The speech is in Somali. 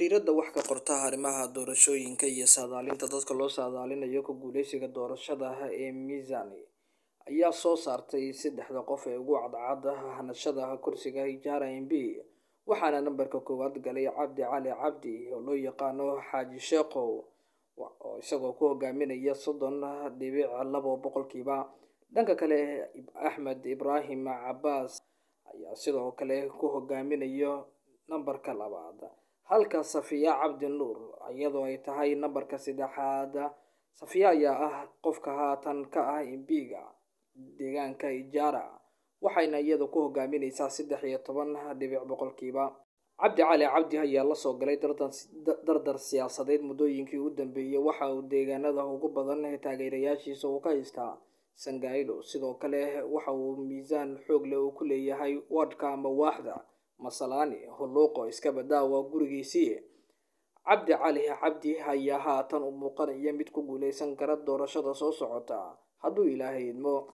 Diirada wax ka qorta arrimaha doorashooyinka iyo saadaalinta dadka loo saadaalinayo ku guuleysiga doorashada ee Mizani ayaa soo saartay saddexda qof ee ugu cadcad ah hanashada kursiga b waxaana nambarka koowaad galay Cabdi Cali Cabdi oo loo yaqaano Xaaji sheekow oo isagoo ku hogaaminaya soddon dhibic labo boqolkiiba dhanka kale Axmed Ibraahim Cabbaas ayaa sidoo kale ku hogaaminaya nambarka labaad halka safiya cabdi nuur iyadoo ay tahay nambarka saddexaad safiya ayaa ah qofka haatan ka ah imbiga deegaanka ijaara waxayna iyadu ku hogaamineysaa saddex iyo toban dhibic boqolkiiba cabdi cali cabdi ayaa la soo galay dardar siyaasadeed muddooyinkii u dambeeyey waxa uu deegaanada ugu badan taageerayaashiisa uu ka haystaa sangailo sidoo kale waxa uu miisaan xoog leh uu ku leeyahay wadhka ama waaxda masalaani iska badaa daawa gurigiisii cabdi cali cabdi ayaa haatan u muuqanaya mid ku guuleysan kara doorashada soo socota hadduu ilaahay idmo